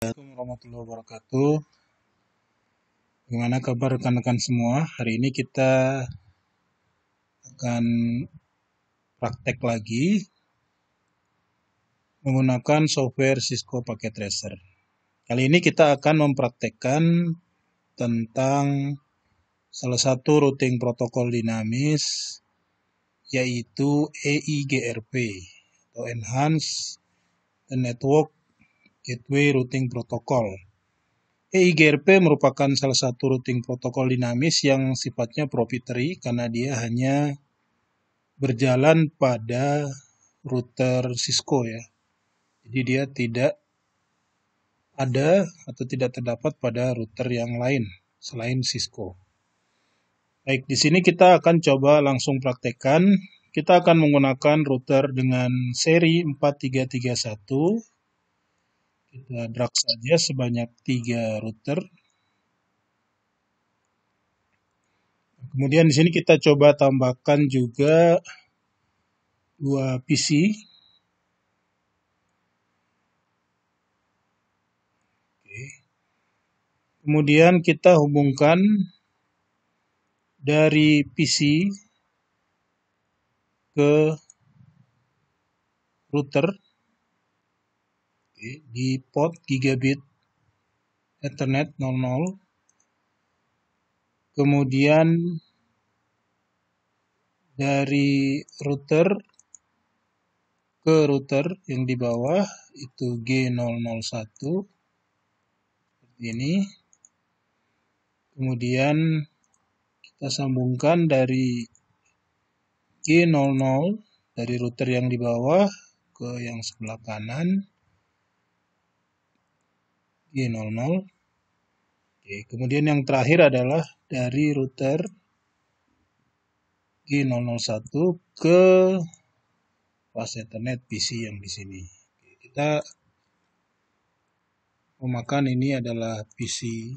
Assalamualaikum warahmatullahi wabarakatuh. Bagaimana kabar rekan-rekan semua? Hari ini kita akan praktek lagi menggunakan software Cisco Packet Tracer. Kali ini kita akan mempraktekkan tentang salah satu routing protokol dinamis yaitu EIGRP atau Enhanced Network Gateway Routing Protocol. EIGRP merupakan salah satu routing protokol dinamis yang sifatnya proprietary karena dia hanya berjalan pada router Cisco ya. Jadi dia tidak ada atau tidak terdapat pada router yang lain selain Cisco. Baik, di sini kita akan coba langsung praktekkan. Kita akan menggunakan router dengan seri 4331 kita drag saja sebanyak tiga router. Kemudian di sini kita coba tambahkan juga dua PC. Oke. Kemudian kita hubungkan dari PC ke router di port gigabit Ethernet 00 kemudian dari router ke router yang di bawah itu G001 seperti ini kemudian kita sambungkan dari G00 dari router yang di bawah ke yang sebelah kanan G00. Oke, kemudian yang terakhir adalah dari router G001 ke pas Ethernet PC yang di sini. Oke, kita memakan ini adalah PC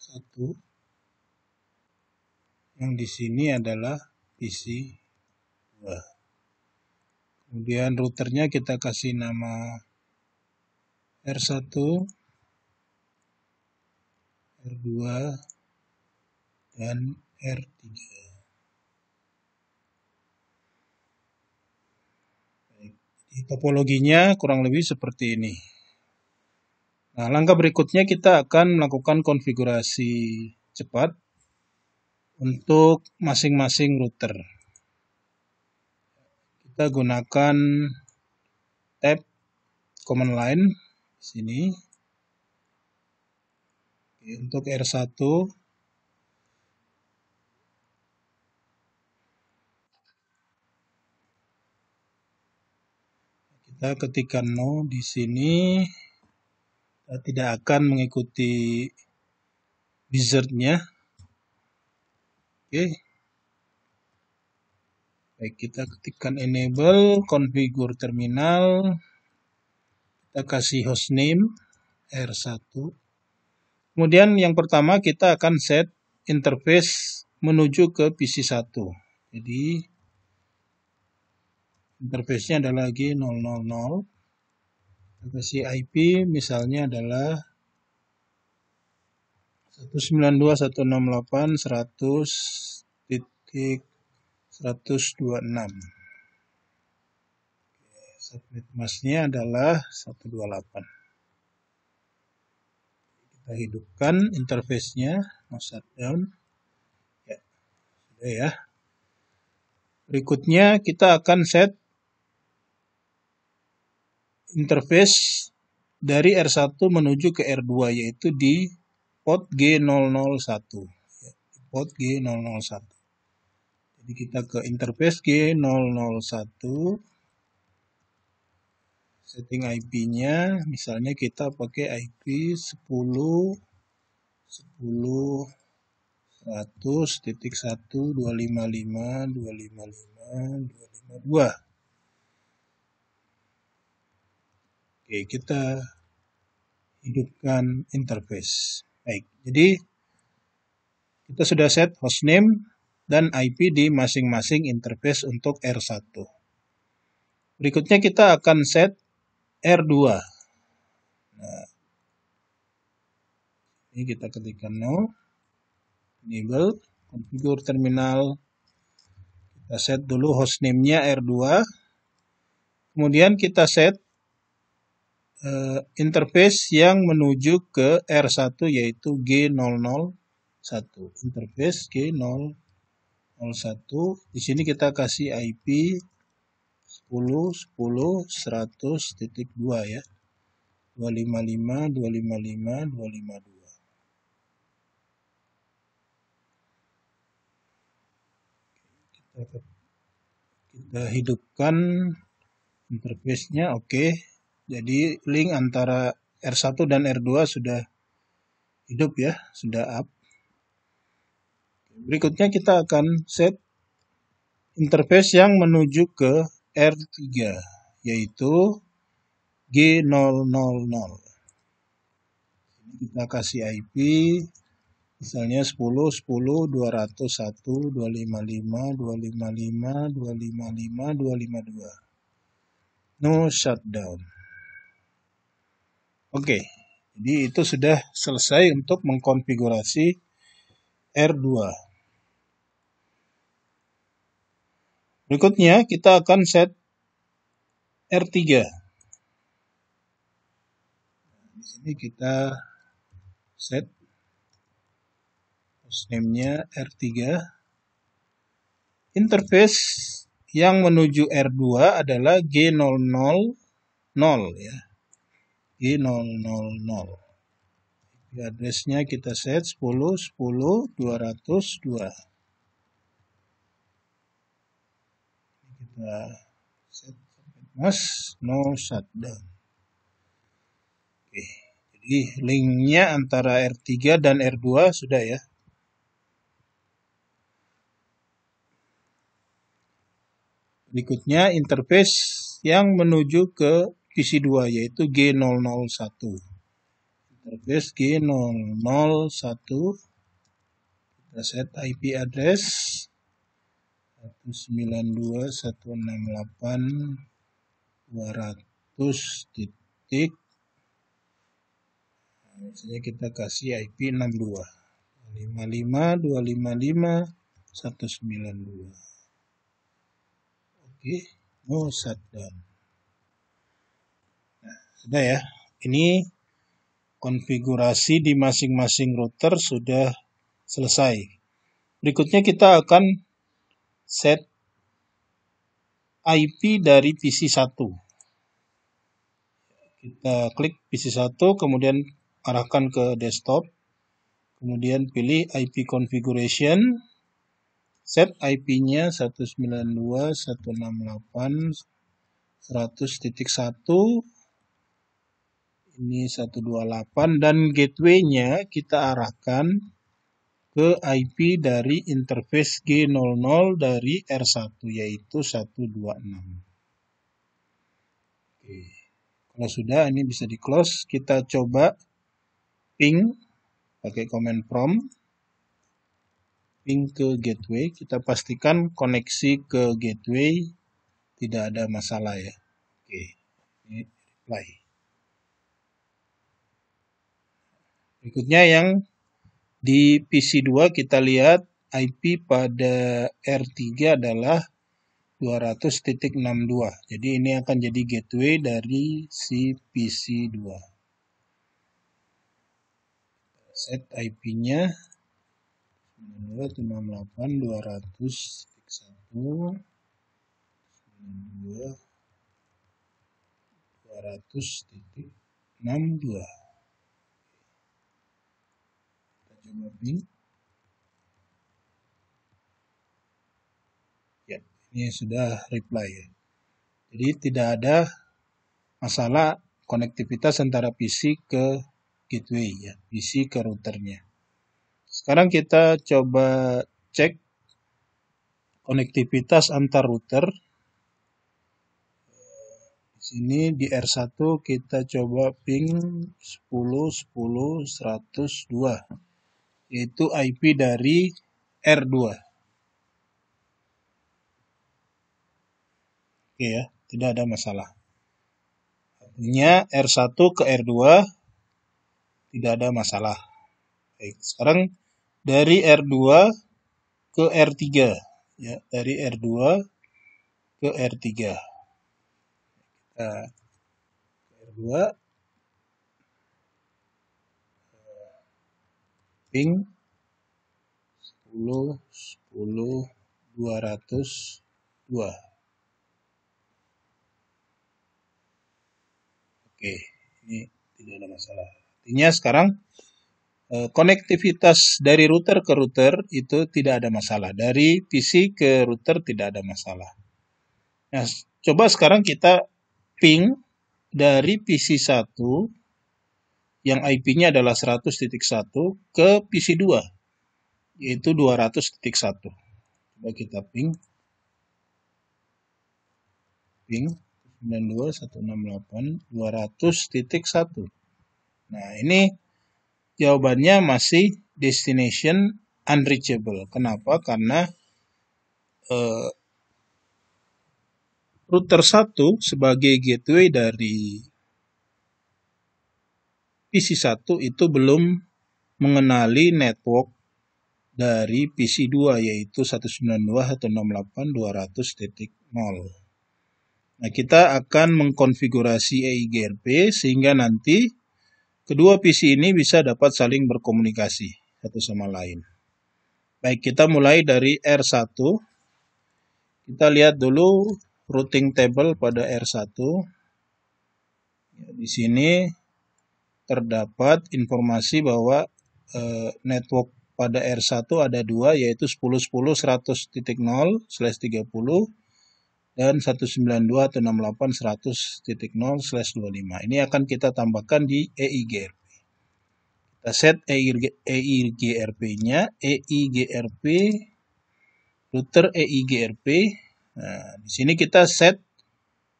1 yang di sini adalah PC 2 kemudian routernya kita kasih nama R1 R2 dan R3 topologinya kurang lebih seperti ini Nah, langkah berikutnya kita akan melakukan konfigurasi cepat untuk masing-masing router. Kita gunakan tab command line sini. Oke, untuk R1 kita ketikkan no di sini kita tidak akan mengikuti wizardnya. Oke. Baik, kita ketikkan enable configure terminal. Kita kasih hostname R1. Kemudian yang pertama kita akan set interface menuju ke PC 1. Jadi interface-nya adalah lagi 000 Kita kasih IP misalnya adalah 192.168.100.126 atlet emasnya adalah 128. Kita hidupkan interface-nya, no shutdown. Ya, sudah ya. Berikutnya kita akan set interface dari R1 menuju ke R2 yaitu di port G001. Ya, port G001. Jadi kita ke interface G001 setting IP-nya misalnya kita pakai IP 10 10 100 titik 1 255 255 252 Oke kita hidupkan interface baik jadi kita sudah set hostname dan IP di masing-masing interface untuk R1 berikutnya kita akan set R2 nah, ini kita ketikkan no enable configure terminal kita set dulu hostname-nya R2 kemudian kita set eh, interface yang menuju ke R1 yaitu G001 interface G001 di sini kita kasih IP 10, 10, 100 titik 2 ya. 255, 255, 252. Kita, kita hidupkan interface-nya, oke. Okay. Jadi link antara R1 dan R2 sudah hidup ya, sudah up. Berikutnya kita akan set interface yang menuju ke R3 yaitu G000. Kita kasih IP misalnya 10 10 201 255 255 255 252. No shutdown. Oke, jadi itu sudah selesai untuk mengkonfigurasi R2. Berikutnya kita akan set R3. Ini kita set name-nya R3. Interface yang menuju R2 adalah G000 ya. G000. Addressnya kita set 10 10 202. Nah, set mas no shutdown. Oke, jadi linknya antara R3 dan R2 sudah ya. Berikutnya interface yang menuju ke PC2 yaitu G001. Interface G001 kita set IP address 192 168 200 titik misalnya nah, kita kasih IP 62 55 255 192 oke no oh, shutdown nah, sudah ya ini konfigurasi di masing-masing router sudah selesai berikutnya kita akan set IP dari PC1. Kita klik PC1, kemudian arahkan ke desktop, kemudian pilih IP configuration, set IP-nya 192.168.100.1, ini 128, dan gateway-nya kita arahkan ke IP dari interface G00 dari R1 yaitu 126. Oke. Kalau sudah ini bisa di close, kita coba ping pakai command prompt ping ke gateway, kita pastikan koneksi ke gateway tidak ada masalah ya. Oke. Ini reply. Berikutnya yang di PC2 kita lihat IP pada R3 adalah 200.62. Jadi ini akan jadi gateway dari si PC2. Set IP-nya 268.200.1 200.62 jumlah B ya ini sudah reply ya jadi tidak ada masalah konektivitas antara PC ke gateway ya PC ke routernya sekarang kita coba cek konektivitas antar router di sini di R1 kita coba ping 10 10 102 yaitu IP dari R2. Oke ya, tidak ada masalah. Artinya R1 ke R2 tidak ada masalah. Baik, sekarang dari R2 ke R3 ya, dari R2 ke R3. Kita R2 ping 10 10 202 oke ini tidak ada masalah artinya sekarang eh, konektivitas dari router ke router itu tidak ada masalah dari PC ke router tidak ada masalah nah coba sekarang kita ping dari PC 1 yang IP-nya adalah 100.1 ke PC2 yaitu 200.1. Coba kita ping ping 92168 Nah, ini jawabannya masih destination unreachable. Kenapa? Karena eh, router 1 sebagai gateway dari PC1 itu belum mengenali network dari PC2 yaitu 192.168.200.0. Nah, kita akan mengkonfigurasi EIGRP sehingga nanti kedua PC ini bisa dapat saling berkomunikasi satu sama lain. Baik, kita mulai dari R1. Kita lihat dulu routing table pada R1. Ya, di sini terdapat informasi bahwa e, network pada R1 ada dua yaitu 10101000 10 slash 30 dan 192 atau 68 25. Ini akan kita tambahkan di EIGRP. Kita set EIGRP-nya, e EIGRP, router EIGRP. Nah, di sini kita set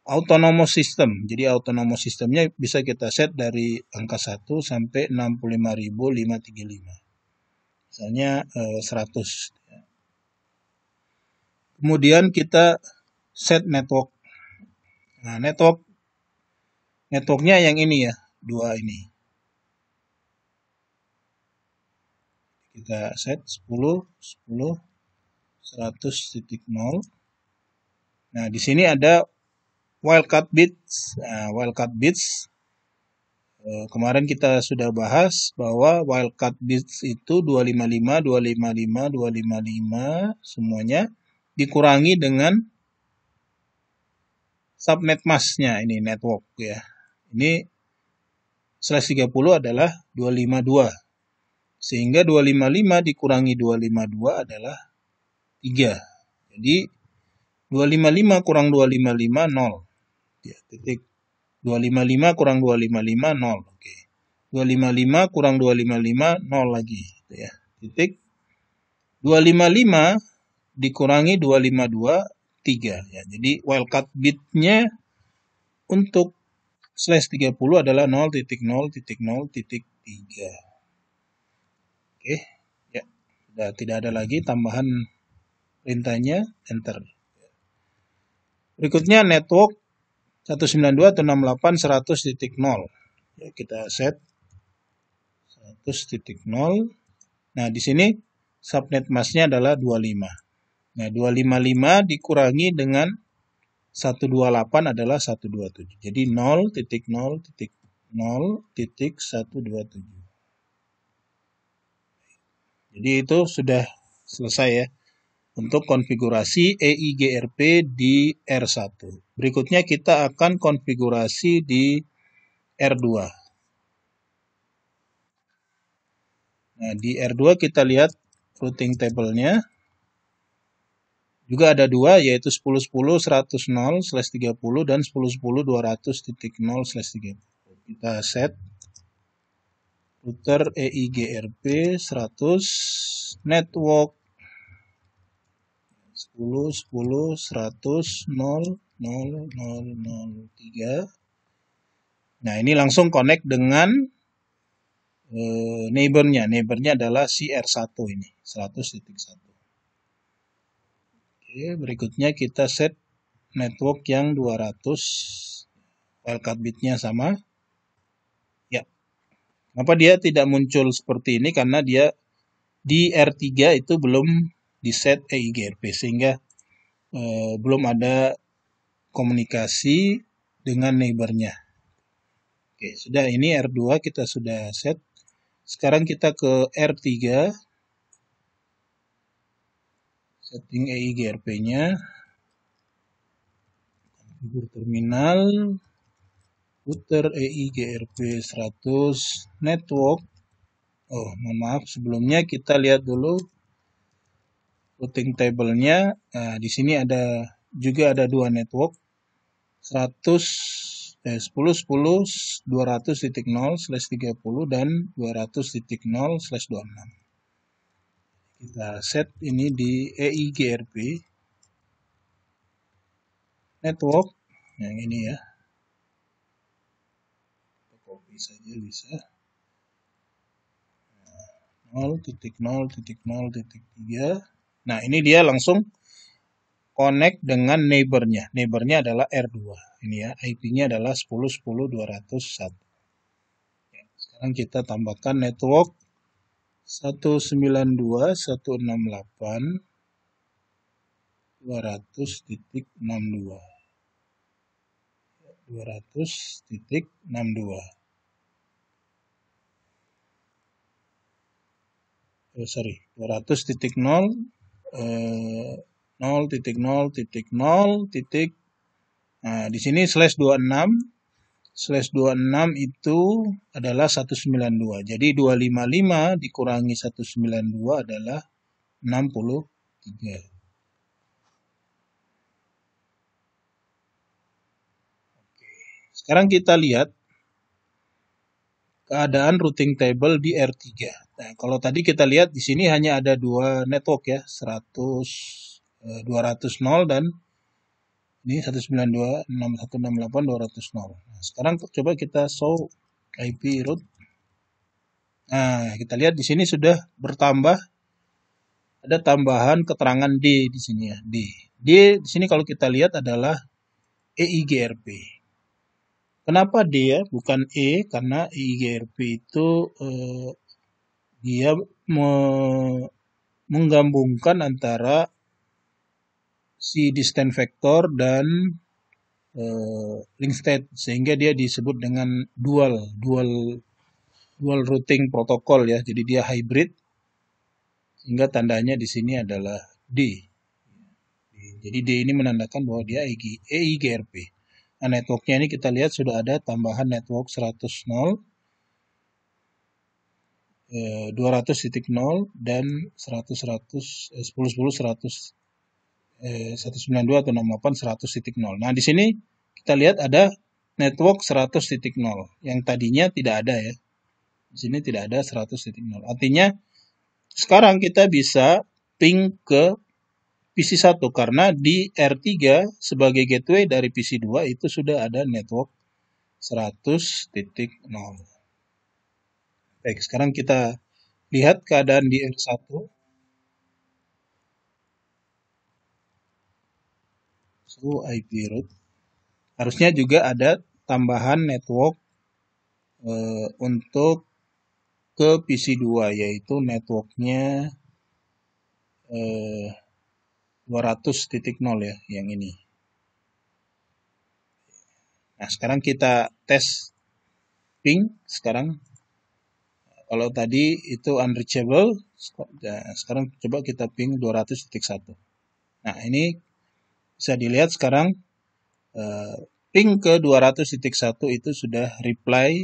autonomous system. Jadi autonomous sistemnya bisa kita set dari angka 1 sampai 65.535. Misalnya eh, 100. Kemudian kita set network. Nah, network networknya yang ini ya, dua ini. Kita set 10 10 100.0. Nah, di sini ada Wildcard bits. Nah, wildcard wildcard bits eh, kemarin kita sudah bahas bahwa wildcard bits itu 255, 255, 255 semuanya dikurangi dengan subnet masknya ini network ya. Ini slash 30 adalah 252. Sehingga 255 dikurangi 252 adalah 3. Jadi 255 kurang 255 0 ya titik 255 kurang 255 0 oke okay. 255 kurang 255 0 lagi gitu ya titik 255 dikurangi 252 3 ya jadi wildcard bitnya untuk slash 30 adalah 0.0.0.3 oke ya sudah tidak ada lagi tambahan perintahnya enter berikutnya network 192.168.100.0. ya, kita set 100.0 nah di sini subnet masknya adalah 25 nah 255 dikurangi dengan 128 adalah 127 jadi 0.0.0.127 jadi itu sudah selesai ya untuk konfigurasi EIGRP di R1. Berikutnya kita akan konfigurasi di R2. Nah, di R2 kita lihat routing table-nya. Juga ada dua, yaitu 10 dan 10.10.200.0.30. Kita set router EIGRP 100 network 10 10 100 0 0 0 0 3 nah ini langsung connect dengan eh, neighbornya neighbornya adalah si R1 ini 100.1 oke berikutnya kita set network yang 200 wildcard bitnya sama ya kenapa dia tidak muncul seperti ini karena dia di R3 itu belum di set EIGRP sehingga eh, belum ada komunikasi dengan neighbornya. Oke, sudah ini R2 kita sudah set. Sekarang kita ke R3. Setting EIGRP-nya. Konfigur terminal. Router EIGRP 100 network. Oh, mohon maaf. Sebelumnya kita lihat dulu routing table-nya. Nah, di sini ada juga ada dua network 100 eh, 10 10 200.0 slash 30 dan 200.0 slash 26 kita set ini di EIGRP network yang ini ya kita copy saja bisa 0.0.0.3 Nah, ini dia langsung connect dengan neighbornya. Neighbornya adalah R2. Ini ya, IP-nya adalah 10.10.201. Ya, sekarang kita tambahkan network 192.168 200.62 200.62 oh sorry 200.0 Eh, nol titik titik titik nah, di sini slash 26 slash 26 itu adalah 192 jadi 255 dikurangi 192 adalah 63 Sekarang kita lihat keadaan routing table di R3. Nah, kalau tadi kita lihat di sini hanya ada dua network ya, 100 200 0 dan ini 192.168.200 6168 200 0. Nah, sekarang coba kita show IP route. Nah, kita lihat di sini sudah bertambah ada tambahan keterangan D di sini ya, D. D di sini kalau kita lihat adalah EIGRP. Kenapa D ya, bukan E karena EIGRP itu eh, dia me menggabungkan antara si distance vector dan uh, eh, link state sehingga dia disebut dengan dual dual dual routing protokol ya jadi dia hybrid sehingga tandanya di sini adalah D jadi D ini menandakan bahwa dia EIGRP e nah networknya ini kita lihat sudah ada tambahan network 100 nol eh, 200.0 dan 100 100 eh, 10 10 100 eh, 192 atau 68 100.0. Nah, di sini kita lihat ada network 100.0 yang tadinya tidak ada ya. Di sini tidak ada 100.0. Artinya sekarang kita bisa ping ke PC1 karena di R3 sebagai gateway dari PC2 itu sudah ada network 100.0. Baik, sekarang kita lihat keadaan di R1. So, IP root. Harusnya juga ada tambahan network e, untuk ke PC2, yaitu networknya e, eh, 200.0 ya, yang ini. Nah, sekarang kita tes ping sekarang kalau tadi itu unreachable, ya, sekarang coba kita ping 200.1. Nah, ini bisa dilihat sekarang eh, ping ke 200.1 itu sudah reply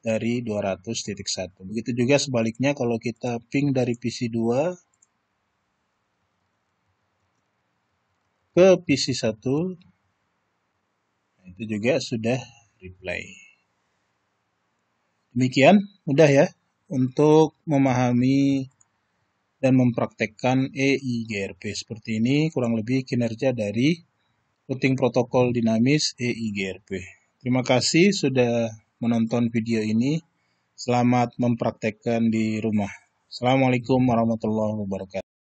dari 200.1. Begitu juga sebaliknya kalau kita ping dari PC2 ke PC1 itu juga sudah reply. Demikian, mudah ya untuk memahami dan mempraktekkan EIGRP seperti ini kurang lebih kinerja dari routing protokol dinamis EIGRP. Terima kasih sudah menonton video ini. Selamat mempraktekkan di rumah. Assalamualaikum warahmatullahi wabarakatuh.